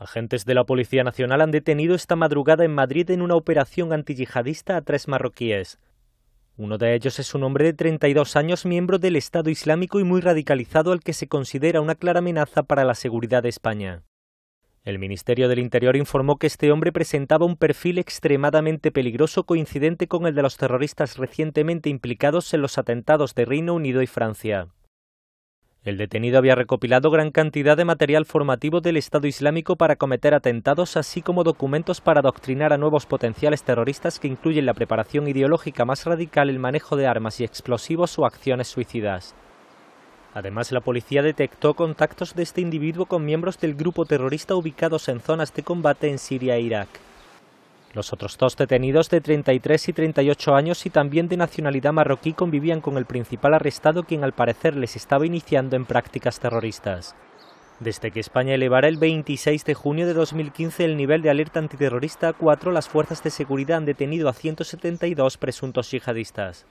Agentes de la Policía Nacional han detenido esta madrugada en Madrid en una operación antiyihadista a tres marroquíes. Uno de ellos es un hombre de 32 años, miembro del Estado Islámico y muy radicalizado, al que se considera una clara amenaza para la seguridad de España. El Ministerio del Interior informó que este hombre presentaba un perfil extremadamente peligroso coincidente con el de los terroristas recientemente implicados en los atentados de Reino Unido y Francia. El detenido había recopilado gran cantidad de material formativo del Estado Islámico para cometer atentados, así como documentos para adoctrinar a nuevos potenciales terroristas que incluyen la preparación ideológica más radical, el manejo de armas y explosivos o acciones suicidas. Además, la policía detectó contactos de este individuo con miembros del grupo terrorista ubicados en zonas de combate en Siria e Irak. Los otros dos detenidos de 33 y 38 años y también de nacionalidad marroquí convivían con el principal arrestado quien al parecer les estaba iniciando en prácticas terroristas. Desde que España elevara el 26 de junio de 2015 el nivel de alerta antiterrorista a 4, las fuerzas de seguridad han detenido a 172 presuntos yihadistas.